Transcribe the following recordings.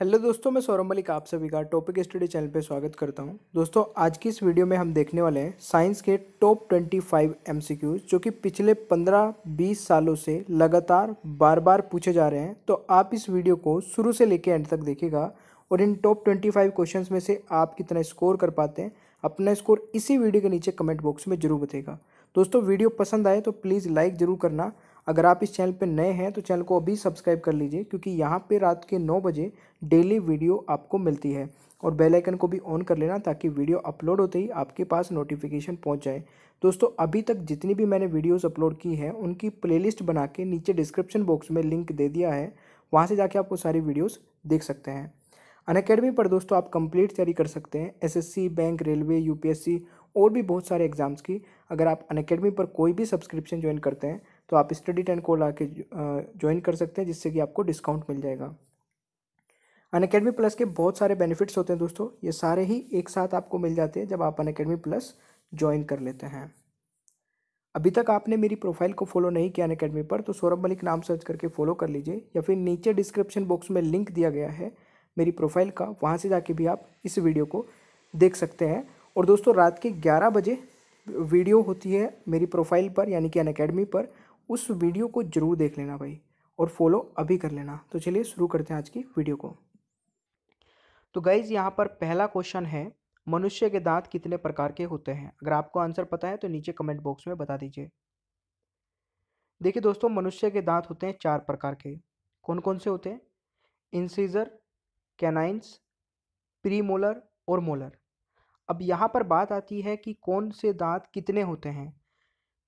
hello दोस्तों मैं सौरभ मलिक आप सभी का टॉपिक स्टडी चैनल पर स्वागत करता हूं दोस्तों आज की इस वीडियो में हम देखने वाले हैं साइंस के टॉप ट्वेंटी फाइव एम जो कि पिछले पंद्रह बीस सालों से लगातार बार बार पूछे जा रहे हैं तो आप इस वीडियो को शुरू से लेकर एंड तक देखेगा और इन टॉप ट्वेंटी फाइव क्वेश्चन में से आप कितना स्कोर कर पाते हैं अपना स्कोर इसी वीडियो के नीचे कमेंट बॉक्स में जरूर बताएगा दोस्तों वीडियो पसंद आए तो प्लीज़ लाइक ज़रूर करना अगर आप इस चैनल पर नए हैं तो चैनल को अभी सब्सक्राइब कर लीजिए क्योंकि यहाँ पर रात के नौ बजे डेली वीडियो आपको मिलती है और बेल आइकन को भी ऑन कर लेना ताकि वीडियो अपलोड होते ही आपके पास नोटिफिकेशन पहुंच जाए दोस्तों अभी तक जितनी भी मैंने वीडियोस अपलोड की हैं उनकी प्लेलिस्ट बना के नीचे डिस्क्रिप्शन बॉक्स में लिंक दे दिया है वहाँ से जाके आप वो सारी वीडियोस देख सकते हैं अन अकेडमी पर दोस्तों आप कंप्लीट तैयारी कर सकते हैं एस बैंक रेलवे यू और भी बहुत सारे एग्ज़ाम्स की अगर आप अन पर कोई भी सब्सक्रिप्शन ज्वाइन करते हैं तो आप स्टडी टेन कोड आके ज्वाइन कर सकते हैं जिससे कि आपको डिस्काउंट मिल जाएगा अन अकेडमी प्लस के बहुत सारे बेनिफिट्स होते हैं दोस्तों ये सारे ही एक साथ आपको मिल जाते हैं जब आप अन अकेडमी प्लस ज्वाइन कर लेते हैं अभी तक आपने मेरी प्रोफाइल को फॉलो नहीं किया अन अकेडमी पर तो सौरभ मलिक नाम सर्च करके फॉलो कर लीजिए या फिर नीचे डिस्क्रिप्शन बॉक्स में लिंक दिया गया है मेरी प्रोफाइल का वहाँ से जाके भी आप इस वीडियो को देख सकते हैं और दोस्तों रात के ग्यारह बजे वीडियो होती है मेरी प्रोफाइल पर यानी कि अन अकेडमी पर उस वीडियो को ज़रूर देख लेना भाई और फॉलो अभी कर लेना तो चलिए शुरू करते हैं आज की वीडियो को तो गाइज़ यहाँ पर पहला क्वेश्चन है मनुष्य के दांत कितने प्रकार के होते हैं अगर आपको आंसर पता है तो नीचे कमेंट बॉक्स में बता दीजिए देखिए दोस्तों मनुष्य के दांत होते हैं चार प्रकार के कौन कौन से होते हैं इंसीजर कैनाइंस प्रीमोलर और मोलर अब यहाँ पर बात आती है कि कौन से दांत कितने होते हैं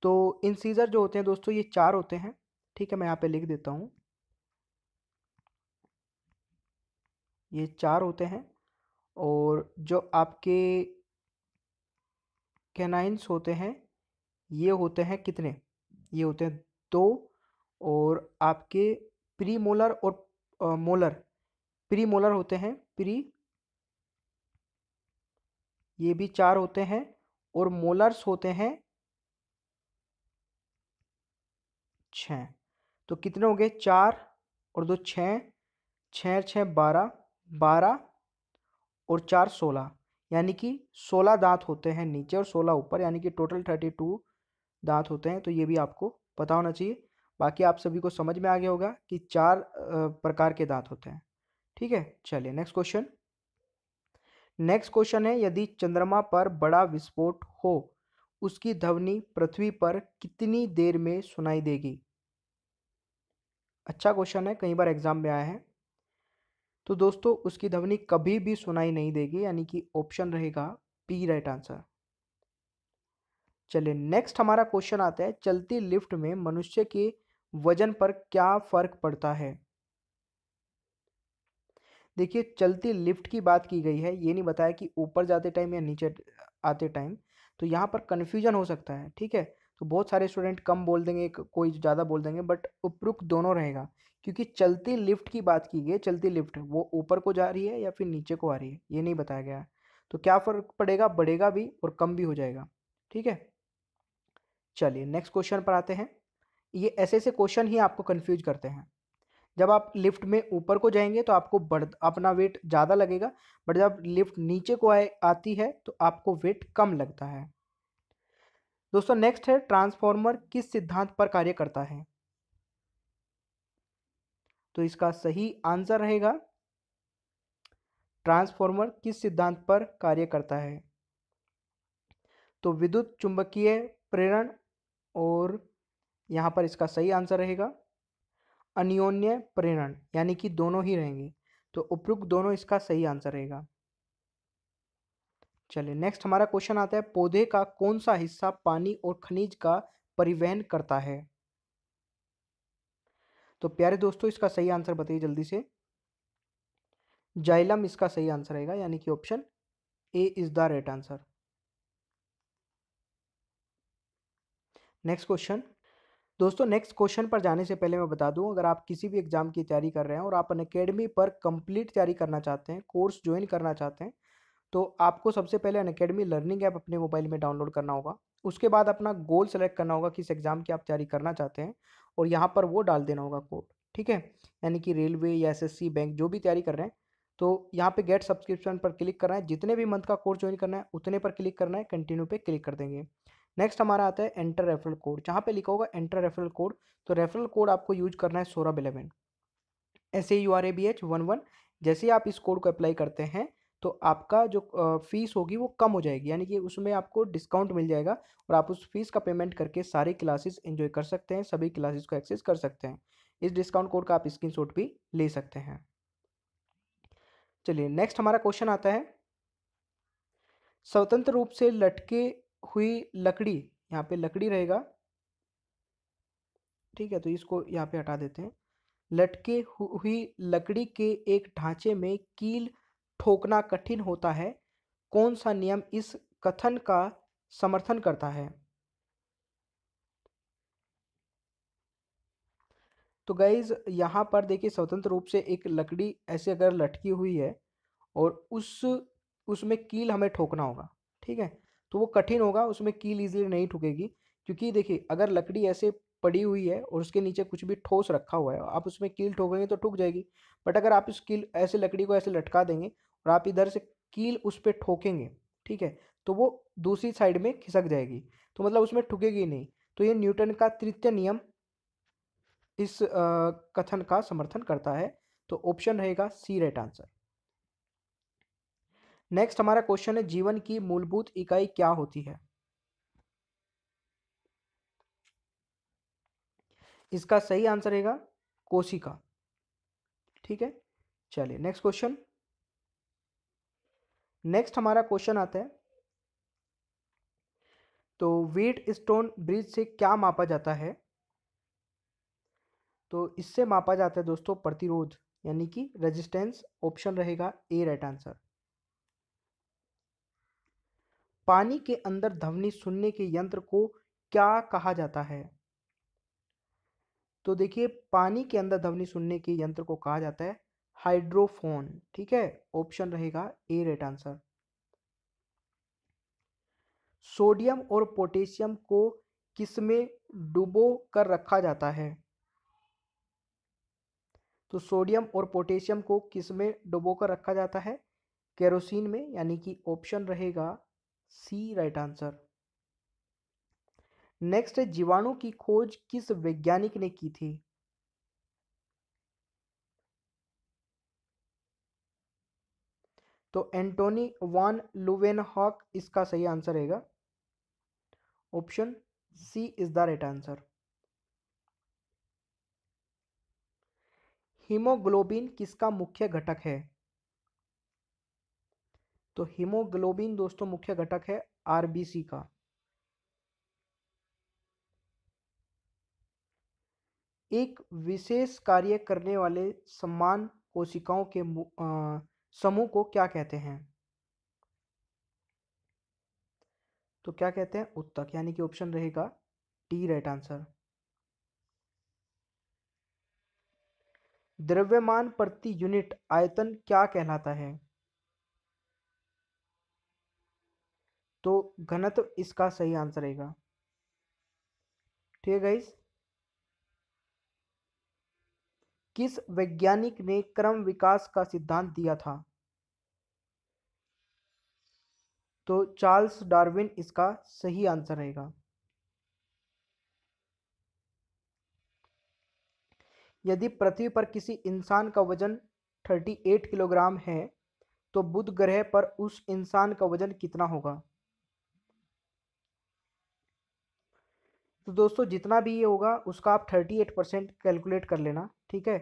तो इंसीजर जो होते हैं दोस्तों ये चार होते हैं ठीक है मैं यहाँ पे लिख देता हूँ ये चार होते हैं और जो आपके कैनाइंस होते हैं ये होते हैं कितने ये होते हैं दो और आपके प्री मोलर और आ, मोलर प्री मोलर होते हैं प्री ये भी चार होते हैं और मोलर्स होते हैं छः तो कितने हो गए चार और दो छः छः छः बारह बारह और चार सोलह यानी कि सोलह दांत होते हैं नीचे और सोलह ऊपर यानी कि टोटल थर्टी टू दांत होते हैं तो ये भी आपको पता होना चाहिए बाकी आप सभी को समझ में आ गया होगा कि चार प्रकार के दांत होते हैं ठीक है चलिए नेक्स्ट क्वेश्चन नेक्स्ट क्वेश्चन है यदि चंद्रमा पर बड़ा विस्फोट हो उसकी ध्वनि पृथ्वी पर कितनी देर में सुनाई देगी अच्छा क्वेश्चन है कई बार एग्जाम में आया है तो दोस्तों उसकी ध्वनि कभी भी सुनाई नहीं देगी यानी कि ऑप्शन रहेगा पी राइट आंसर चलिए नेक्स्ट हमारा क्वेश्चन आता है चलती लिफ्ट में मनुष्य के वजन पर क्या फर्क पड़ता है देखिए चलती लिफ्ट की बात की गई है ये नहीं बताया कि ऊपर जाते टाइम या नीचे आते टाइम तो यहाँ पर कन्फ्यूजन हो सकता है ठीक है तो बहुत सारे स्टूडेंट कम बोल देंगे कोई ज़्यादा बोल देंगे बट उपरुक्त दोनों रहेगा क्योंकि चलती लिफ्ट की बात की गई चलती लिफ्ट वो ऊपर को जा रही है या फिर नीचे को आ रही है ये नहीं बताया गया है तो क्या फ़र्क पड़ेगा बढ़ेगा भी और कम भी हो जाएगा ठीक है चलिए नेक्स्ट क्वेश्चन पर आते हैं ये ऐसे ऐसे क्वेश्चन ही आपको कन्फ्यूज करते हैं जब आप लिफ्ट में ऊपर को जाएंगे तो आपको बढ़ अपना वेट ज़्यादा लगेगा बट जब लिफ्ट नीचे को आए आती है तो आपको वेट कम लगता है दोस्तों नेक्स्ट है ट्रांसफॉर्मर किस सिद्धांत पर कार्य करता है तो इसका सही आंसर रहेगा ट्रांसफॉर्मर किस सिद्धांत पर कार्य करता है तो विद्युत चुंबकीय प्रेरण और यहां पर इसका सही आंसर रहेगा अन्योन्य प्रेरण यानी कि दोनों ही रहेंगे तो उपयुक्त दोनों इसका सही आंसर रहेगा चलिए नेक्स्ट हमारा क्वेश्चन आता है पौधे का कौन सा हिस्सा पानी और खनिज का परिवहन करता है तो प्यारे दोस्तों इसका सही आंसर बताइए जल्दी से जाइलम इसका सही आंसर रहेगा यानी कि option A is the right answer next question दोस्तों नेक्स्ट क्वेश्चन पर जाने से पहले मैं बता दूं अगर आप किसी भी एग्जाम की तैयारी कर रहे हैं और आप अन अकेडमी पर कंप्लीट तैयारी करना चाहते हैं कोर्स ज्वाइन करना चाहते हैं तो आपको सबसे पहले अनकेडमी लर्निंग ऐप अपने मोबाइल में डाउनलोड करना होगा उसके बाद अपना गोल सेलेक्ट करना होगा किस एग्ज़ाम की आप तैयारी करना चाहते हैं और यहाँ पर वो डाल देना होगा कोड ठीक है यानी कि रेलवे या एसएससी बैंक जो भी तैयारी कर रहे हैं तो यहाँ पे गेट सब्सक्रिप्शन पर क्लिक करना है जितने भी मंथ का कोर्स ज्वाइन करना है उतने पर क्लिक करना है कंटिन्यू पे क्लिक कर देंगे नेक्स्ट हमारा आता है एंटर रेफरल कोड जहाँ पे लिखा होगा एंटर रेफरल कोड तो रेफरल कोड आपको यूज करना है Saurabh eleven S A U R A B H one one जैसे ही आप इस कोड को अप्लाई करते हैं तो आपका जो फ़ीस होगी वो कम हो जाएगी यानी कि उसमें आपको डिस्काउंट मिल जाएगा और आप उस फीस का पेमेंट करके सारे क्लासेस इंजॉय कर सकते हैं सभी क्लासेस को एक्सेस कर सकते हैं इस डिस्काउंट कोड का आप स्क्रीनशॉट भी ले सकते हैं चलिए नेक्स्ट हमारा क्वेश्चन आता है स्वतंत्र रूप से लटके हुई लकड़ी यहाँ पे लकड़ी रहेगा ठीक है तो इसको यहाँ पे हटा देते हैं लटके हुई लकड़ी के एक ढांचे में कील ठोकना कठिन होता है कौन सा नियम इस कथन का समर्थन करता है तो गैज यहाँ पर देखिए स्वतंत्र रूप से एक लकड़ी ऐसे अगर लटकी हुई है और उस उसमें कील हमें ठोकना होगा ठीक है तो वो कठिन होगा उसमें कील इजीली नहीं ठुकेगी क्योंकि देखिए अगर लकड़ी ऐसे पड़ी हुई है और उसके नीचे कुछ भी ठोस रखा हुआ है आप उसमें कील ठोकेंगे तो ठुक जाएगी बट अगर आप इस कील ऐसे लकड़ी को ऐसे लटका देंगे और आप इधर से कील उस पर ठोकेंगे ठीक है तो वो दूसरी साइड में खिसक जाएगी तो मतलब उसमें ठुकेगी नहीं तो ये न्यूटन का तृतीय नियम इस आ, कथन का समर्थन करता है तो ऑप्शन रहेगा सी राइट आंसर नेक्स्ट हमारा क्वेश्चन है जीवन की मूलभूत इकाई क्या होती है इसका सही आंसर रहेगा कोशिका ठीक है चलिए नेक्स्ट क्वेश्चन नेक्स्ट हमारा क्वेश्चन आता है तो वेट स्टोन ब्रिज से क्या मापा जाता है तो इससे मापा जाता है दोस्तों प्रतिरोध यानी कि रेजिस्टेंस ऑप्शन रहेगा ए राइट आंसर पानी के अंदर ध्वनि सुनने के यंत्र को क्या कहा जाता है तो देखिए पानी के अंदर ध्वनि सुनने के यंत्र को कहा जाता है हाइड्रोफोन ठीक है ऑप्शन रहेगा ए राइट आंसर सोडियम और पोटेशियम को किसमें डुबो कर रखा जाता है तो सोडियम और पोटेशियम को किस में डुबो कर रखा जाता है केरोसिन में यानी कि ऑप्शन रहेगा सी राइट आंसर नेक्स्ट जीवाणु की खोज किस वैज्ञानिक ने की थी तो एंटोनी लुवेन हॉक इसका सही आंसर रहेगा option C is the right answer haemoglobin किसका मुख्य घटक है तो हीमोग्लोबिन दोस्तों मुख्य घटक है आरबीसी का एक विशेष कार्य करने वाले सम्मान कोशिकाओं के समूह को क्या कहते हैं तो क्या कहते हैं उत्तक यानी कि ऑप्शन रहेगा टी राइट आंसर द्रव्यमान प्रति यूनिट आयतन क्या कहलाता है तो घनत्व इसका सही आंसर रहेगा ठीक है गाइस किस वैज्ञानिक ने क्रम विकास का सिद्धांत दिया था तो चार्ल्स डार्विन इसका सही आंसर रहेगा यदि पृथ्वी पर किसी इंसान का वजन 38 किलोग्राम है तो बुध ग्रह पर उस इंसान का वजन कितना होगा तो दोस्तों जितना भी ये होगा उसका आप थर्टी एट परसेंट कैलकुलेट कर लेना ठीक है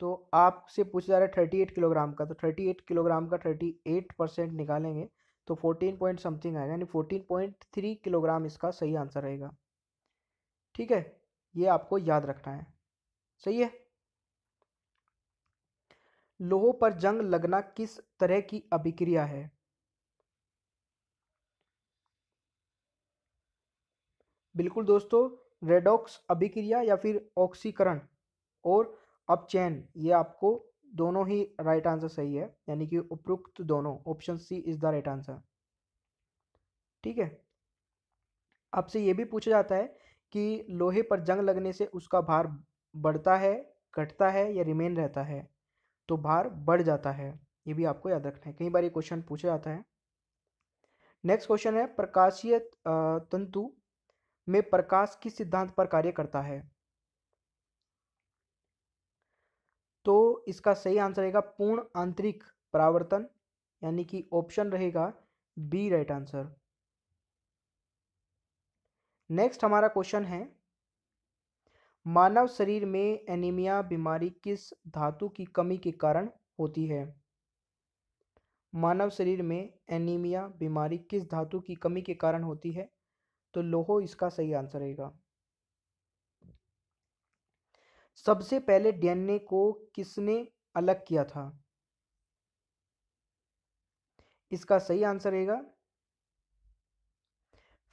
तो आपसे पूछा जा रहा है थर्टी एट किलोग्राम का तो थर्टी एट किलोग्राम का थर्टी एट परसेंट निकालेंगे तो फोर्टीन पॉइंट समथिंग आएगा यानी फोर्टीन पॉइंट थ्री किलोग्राम इसका सही आंसर रहेगा ठीक है ये आपको याद रखना है सही है लोहो पर जंग लगना किस तरह की अभिक्रिया है बिल्कुल दोस्तों रेडॉक्स अभिक्रिया या फिर ऑक्सीकरण और अपचैन ये आपको दोनों ही राइट आंसर सही है यानी कि उपरोक्त दोनों option C is the right answer ठीक है आपसे ये भी पूछा जाता है कि लोहे पर जंग लगने से उसका भार बढ़ता है घटता है या रिमेन रहता है तो भार बढ़ जाता है ये भी आपको याद रखना है कई बार ये क्वेश्चन पूछा जाता है नेक्स्ट क्वेश्चन है प्रकाशीय तंतु में प्रकाश किस सिद्धांत पर कार्य करता है तो इसका सही आंसर रहेगा पूर्ण आंतरिक परावर्तन यानी कि ऑप्शन रहेगा बी राइट आंसर नेक्स्ट हमारा क्वेश्चन है मानव शरीर में एनीमिया बीमारी किस धातु की कमी के कारण होती है मानव शरीर में एनीमिया बीमारी किस धातु की कमी के कारण होती है तो लोहो इसका सही आंसर रहेगा सबसे पहले डीएनए को किसने अलग किया था इसका सही आंसर रहेगा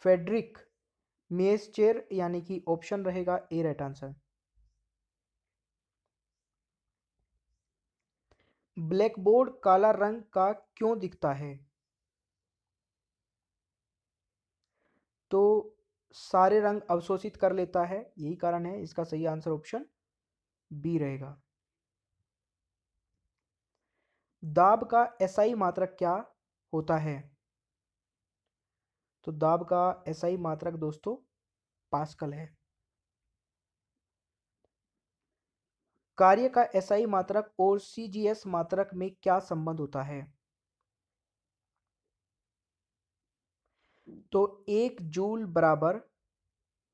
फेडरिक मेसचेर यानी कि ऑप्शन रहेगा A right answer blackboard काला रंग का क्यों दिखता है तो सारे रंग अवशोषित कर लेता है यही कारण है इसका सही आंसर ऑप्शन बी रहेगा दाब का एसआई मात्रक क्या होता है तो दाब का एसआई मात्रक दोस्तों पास्कल है कार्य का एसआई मात्रक और सीजीएस मात्रक में क्या संबंध होता है तो एक जूल बराबर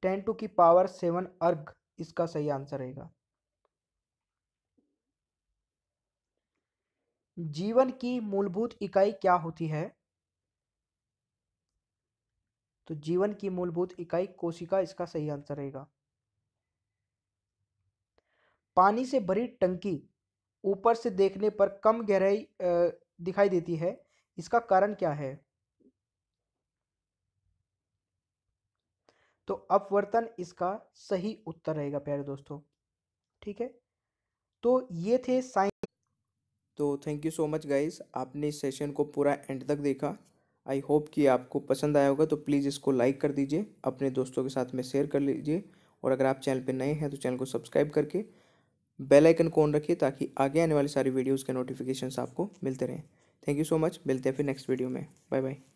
टेन टू की पावर सेवन अर्घ इसका सही आंसर रहेगा जीवन की मूलभूत इकाई क्या होती है तो जीवन की मूलभूत इकाई कोशिका इसका सही आंसर रहेगा पानी से भरी टंकी ऊपर से देखने पर कम गहराई दिखाई देती है इसका कारण क्या है तो अपवर्तन इसका सही उत्तर रहेगा प्यारे दोस्तों ठीक है तो ये थे साइंस तो thank you so much guys आपने इस सेशन को पूरा एंड तक देखा आई होप कि आपको पसंद आया होगा तो प्लीज़ इसको लाइक कर दीजिए अपने दोस्तों के साथ में शेयर कर लीजिए और अगर आप चैनल पर नए हैं तो चैनल को सब्सक्राइब करके बेल आइकन ऑन रखिए ताकि आगे आने वाली सारी वीडियोज़ के नोटिफिकेशन आपको मिलते रहें थैंक यू सो मच मिलते हैं फिर नेक्स्ट वीडियो में बाय बाय